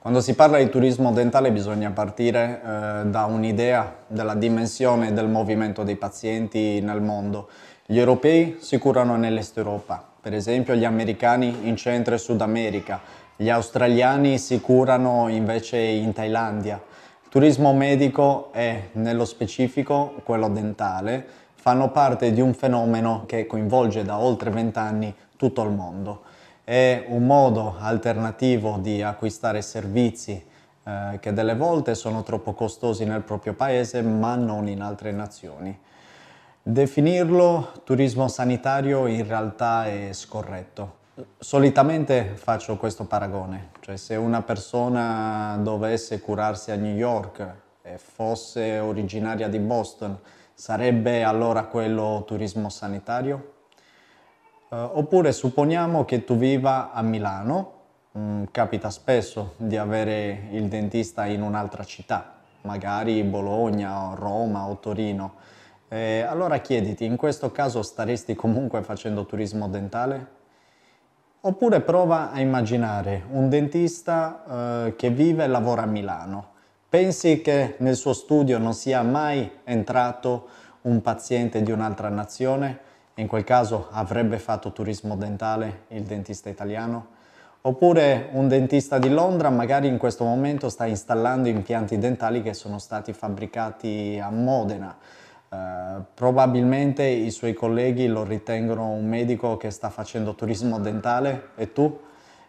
Quando si parla di turismo dentale bisogna partire eh, da un'idea della dimensione del movimento dei pazienti nel mondo. Gli europei si curano nell'est Europa, per esempio gli americani in Centro e Sud America, gli australiani si curano invece in Thailandia. Il turismo medico e nello specifico quello dentale fanno parte di un fenomeno che coinvolge da oltre vent'anni tutto il mondo è un modo alternativo di acquistare servizi eh, che delle volte sono troppo costosi nel proprio paese ma non in altre nazioni. Definirlo turismo sanitario in realtà è scorretto. Solitamente faccio questo paragone, cioè se una persona dovesse curarsi a New York e fosse originaria di Boston, sarebbe allora quello turismo sanitario? Eh, oppure supponiamo che tu viva a Milano, mm, capita spesso di avere il dentista in un'altra città, magari Bologna, Roma o Torino. Eh, allora chiediti, in questo caso staresti comunque facendo turismo dentale? Oppure prova a immaginare un dentista eh, che vive e lavora a Milano. Pensi che nel suo studio non sia mai entrato un paziente di un'altra nazione? in quel caso avrebbe fatto turismo dentale il dentista italiano? Oppure un dentista di Londra magari in questo momento sta installando impianti dentali che sono stati fabbricati a Modena. Eh, probabilmente i suoi colleghi lo ritengono un medico che sta facendo turismo dentale e tu?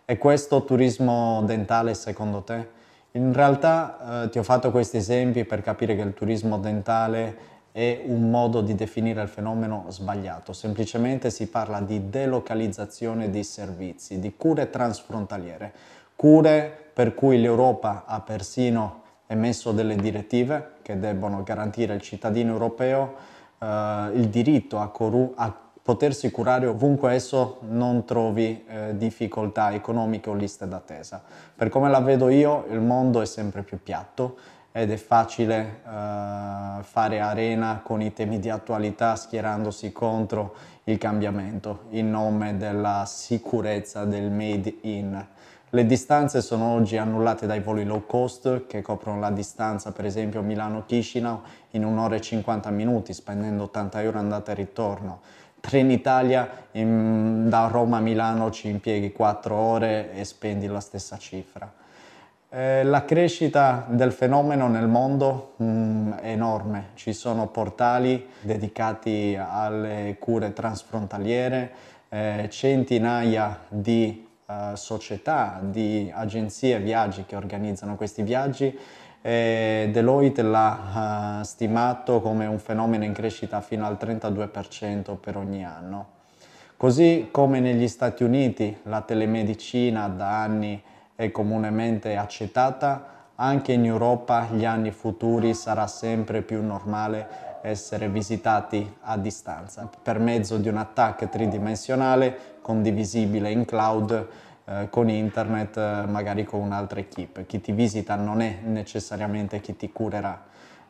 È questo turismo dentale secondo te? In realtà eh, ti ho fatto questi esempi per capire che il turismo dentale è un modo di definire il fenomeno sbagliato, semplicemente si parla di delocalizzazione di servizi, di cure transfrontaliere, cure per cui l'Europa ha persino emesso delle direttive che debbono garantire al cittadino europeo eh, il diritto a, coru- a, potersi curare ovunque esso non trovi eh, difficoltà economiche o liste d'attesa. Per come la vedo io, il mondo è sempre più piatto ed è facile uh, fare arena con i temi di attualità schierandosi contro il cambiamento in nome della sicurezza del made in. Le distanze sono oggi annullate dai voli low cost che coprono la distanza per esempio Milano-Chisinau in un'ora e 50 minuti spendendo 80 euro andata e ritorno. Trenitalia in, da Roma a Milano ci impieghi 4 ore e spendi la stessa cifra. Eh, la crescita del fenomeno nel mondo mh, mm, è enorme, ci sono portali dedicati alle cure transfrontaliere, eh, centinaia di eh, società, di agenzie viaggi che organizzano questi viaggi Deloitte l'ha uh, stimato come un fenomeno in crescita fino al 32% per ogni anno. Così come negli Stati Uniti la telemedicina da anni è è comunemente accettata, anche in Europa gli anni futuri sarà sempre più normale essere visitati a distanza per mezzo di un attacco tridimensionale condivisibile in cloud eh, con internet, eh, magari con un'altra equip. Chi ti visita non è necessariamente chi ti curerà.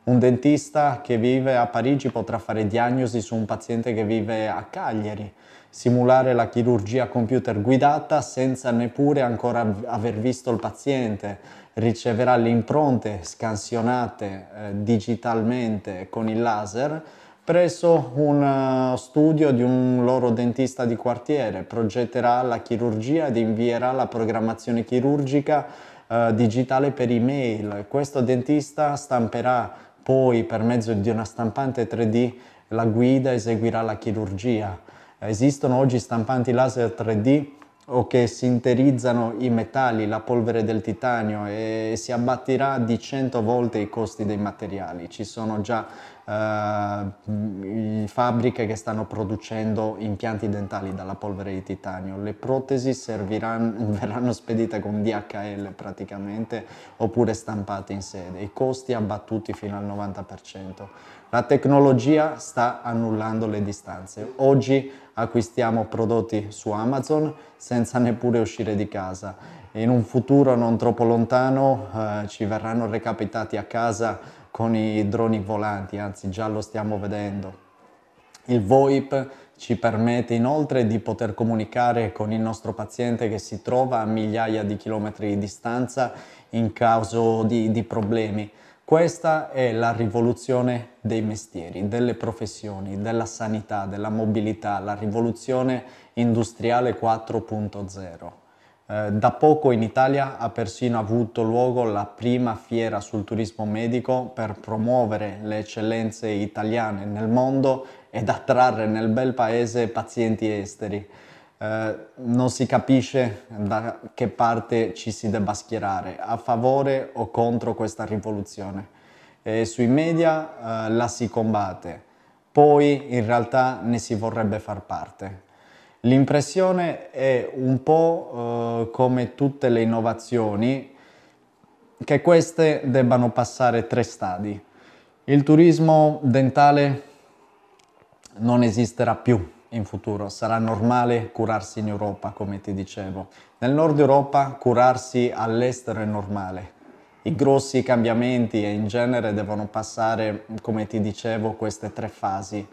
Un dentista che vive a Parigi potrà fare diagnosi su un paziente che vive a Cagliari, simulare la chirurgia computer guidata senza neppure ancora aver visto il paziente, riceverà le impronte scansionate eh, digitalmente con il laser presso un eh, studio di un loro dentista di quartiere, progetterà la chirurgia ed invierà la programmazione chirurgica uh, digitale per email. Questo dentista stamperà poi per mezzo di una stampante 3D la guida eseguirà la chirurgia. Esistono oggi stampanti laser 3D o che sinterizzano i metalli, la polvere del titanio e si abbatterà di 100 volte i costi dei materiali. Ci sono già eh, fabbriche che stanno producendo impianti dentali dalla polvere di titanio. Le protesi verranno spedite con DHL praticamente oppure stampate in sede. I costi abbattuti fino al 90%. La tecnologia sta annullando le distanze. Oggi acquistiamo prodotti su Amazon senza neppure uscire di casa. In un futuro non troppo lontano eh, ci verranno recapitati a casa con i droni volanti, anzi già lo stiamo vedendo. Il VoIP ci permette inoltre di poter comunicare con il nostro paziente che si trova a migliaia di chilometri di distanza in caso di, di problemi. Questa è la rivoluzione dei mestieri, delle professioni, della sanità, della mobilità, la rivoluzione industriale 4.0. Eh, da poco in Italia ha persino avuto luogo la prima fiera sul turismo medico per promuovere le eccellenze italiane nel mondo ed attrarre nel bel paese pazienti esteri. Eh, non si capisce da che parte ci si debba schierare, a favore o contro questa rivoluzione. E sui media eh, la si combatte, poi in realtà ne si vorrebbe far parte. L'impressione è un po' eh, come tutte le innovazioni che queste debbano passare tre stadi. Il turismo dentale non esisterà più in futuro sarà normale curarsi in Europa, come ti dicevo. Nel nord Europa curarsi all'estero è normale. I grossi cambiamenti e in genere devono passare, come ti dicevo, queste tre fasi.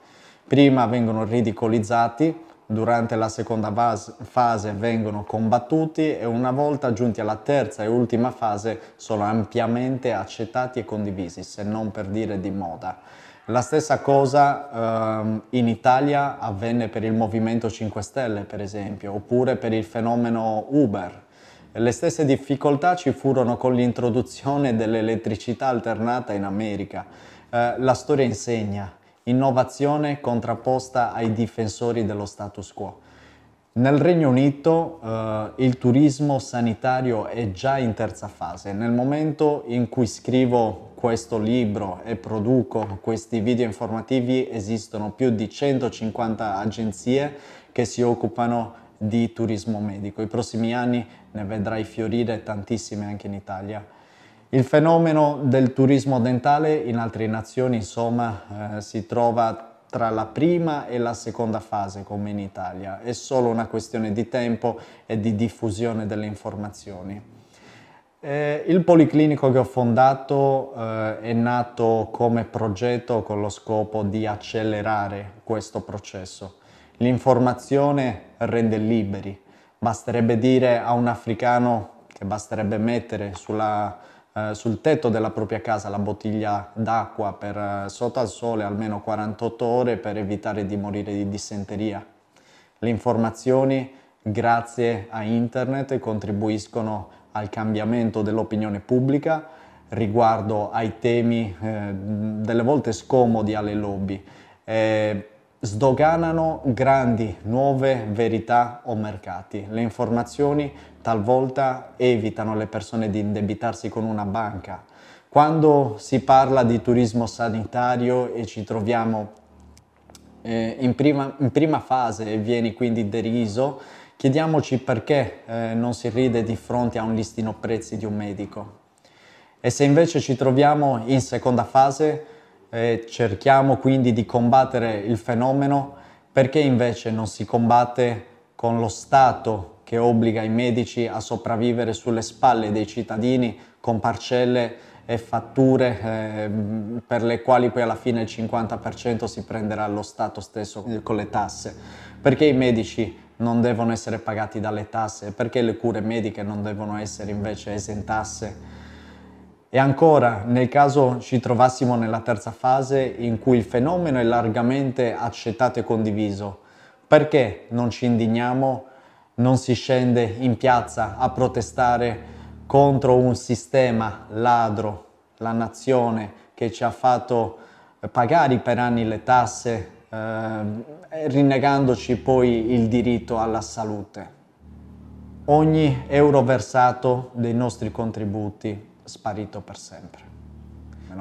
Prima vengono ridicolizzati, durante la seconda fase vengono combattuti e una volta giunti alla terza e ultima fase sono ampiamente accettati e condivisi, se non per dire di moda. La stessa cosa ehm, in Italia avvenne per il Movimento 5 Stelle, per esempio, oppure per il fenomeno Uber. Le stesse difficoltà ci furono con l'introduzione dell'elettricità alternata in America. Eh, la storia insegna innovazione contrapposta ai difensori dello status quo. Nel Regno Unito eh, il turismo sanitario è già in terza fase. Nel momento in cui scrivo questo libro e produco questi video informativi esistono più di 150 agenzie che si occupano di turismo medico. I prossimi anni ne vedrai fiorire tantissime anche in Italia. Il fenomeno del turismo dentale in altre nazioni insomma eh, si trova tra la prima e la seconda fase come in Italia, è solo una questione di tempo e di diffusione delle informazioni. Eh, il policlinico che ho fondato eh, è nato come progetto con lo scopo di accelerare questo processo. L'informazione rende liberi. Basterebbe dire a un africano che basterebbe mettere sulla, eh, sul tetto della propria casa la bottiglia d'acqua per eh, sotto al sole almeno 48 ore per evitare di morire di dissenteria. Le informazioni grazie a internet contribuiscono a al cambiamento dell'opinione pubblica riguardo ai temi eh, delle volte scomodi alle lobby. Eh, sdoganano grandi nuove verità o mercati. Le informazioni talvolta evitano le persone di indebitarsi con una banca. Quando si parla di turismo sanitario e ci troviamo eh, in, prima, in prima fase e vieni quindi deriso, Chiediamoci perché eh, non si ride di fronte a un listino prezzi di un medico. E se invece ci troviamo in seconda fase e eh, cerchiamo quindi di combattere il fenomeno, perché invece non si combatte con lo Stato che obbliga i medici a sopravvivere sulle spalle dei cittadini con parcelle e fatture eh, per le quali poi alla fine il 50% si prenderà lo Stato stesso eh, con le tasse? Perché i medici non devono essere pagati dalle tasse, perché le cure mediche non devono essere invece esentasse. E ancora, nel caso ci trovassimo nella terza fase in cui il fenomeno è largamente accettato e condiviso, perché non ci indigniamo, non si scende in piazza a protestare contro un sistema ladro, la nazione che ci ha fatto pagare per anni le tasse, eh, rinnegandoci poi il diritto alla salute. Ogni euro versato dei nostri contributi sparito per sempre.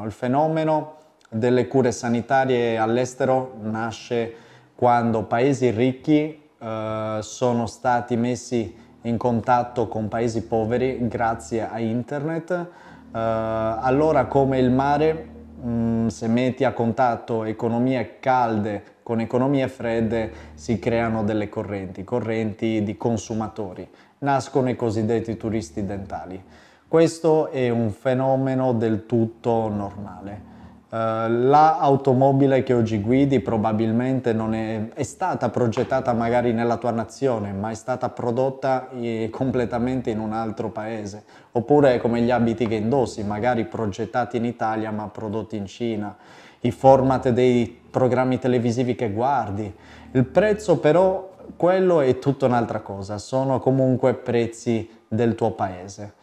Il fenomeno delle cure sanitarie all'estero nasce quando paesi ricchi eh, sono stati messi in contatto con paesi poveri grazie a internet. Eh, allora come il mare mh, mm, se metti a contatto economie calde con economie fredde si creano delle correnti, correnti di consumatori. Nascono i cosiddetti turisti dentali. Questo è un fenomeno del tutto normale. Eh, l'automobile che oggi guidi probabilmente non è, è, stata progettata magari nella tua nazione, ma è stata prodotta eh, completamente in un altro paese. Oppure come gli abiti che indossi, magari progettati in Italia ma prodotti in Cina, i format dei programmi televisivi che guardi. Il prezzo però, quello è tutta un'altra cosa, sono comunque prezzi del tuo paese.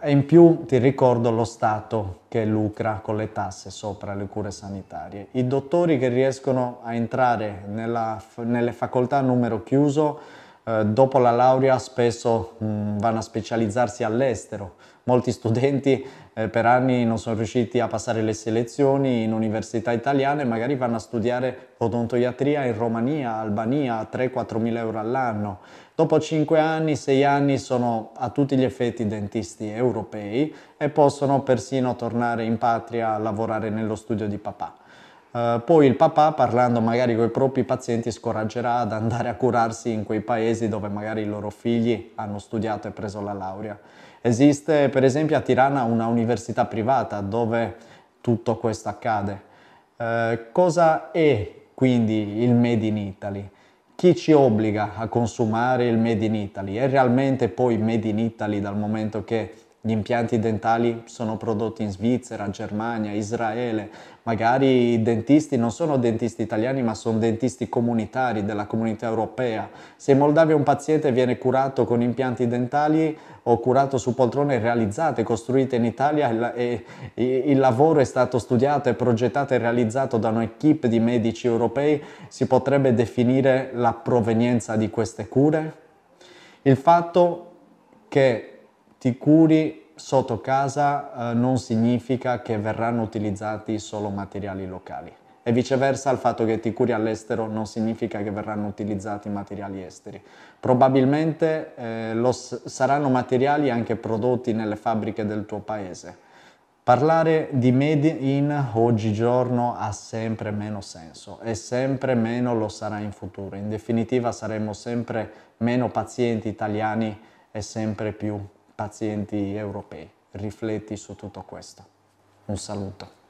E in più ti ricordo lo Stato che lucra con le tasse sopra le cure sanitarie. I dottori che riescono a entrare nella, nelle facoltà a numero chiuso eh, dopo la laurea spesso mh, mm, vanno a specializzarsi all'estero. Molti studenti eh, per anni non sono riusciti a passare le selezioni in università italiane, magari vanno a studiare odontoiatria in Romania, Albania, 3-4 mila euro all'anno. Dopo 5 anni, 6 anni sono a tutti gli effetti dentisti europei e possono persino tornare in patria a lavorare nello studio di papà. Uh, poi il papà, parlando magari con i propri pazienti, scoraggerà ad andare a curarsi in quei paesi dove magari i loro figli hanno studiato e preso la laurea. Esiste per esempio a Tirana una università privata dove tutto questo accade. Eh, cosa è quindi il Made in Italy? Chi ci obbliga a consumare il Made in Italy? È realmente poi Made in Italy dal momento che gli impianti dentali sono prodotti in Svizzera, Germania, Israele, magari i dentisti non sono dentisti italiani ma sono dentisti comunitari della comunità europea. Se in Moldavia un paziente viene curato con impianti dentali o curato su poltrone realizzate, costruite in Italia e il lavoro è stato studiato e progettato e realizzato da un'equipe di medici europei, si potrebbe definire la provenienza di queste cure? Il fatto che ti curi sotto casa eh, non significa che verranno utilizzati solo materiali locali e viceversa il fatto che ti curi all'estero non significa che verranno utilizzati materiali esteri. Probabilmente eh, lo, saranno materiali anche prodotti nelle fabbriche del tuo paese. Parlare di made in oggigiorno ha sempre meno senso e sempre meno lo sarà in futuro. In definitiva saremo sempre meno pazienti italiani e sempre più pazienti europei. Rifletti su tutto questo. Un saluto.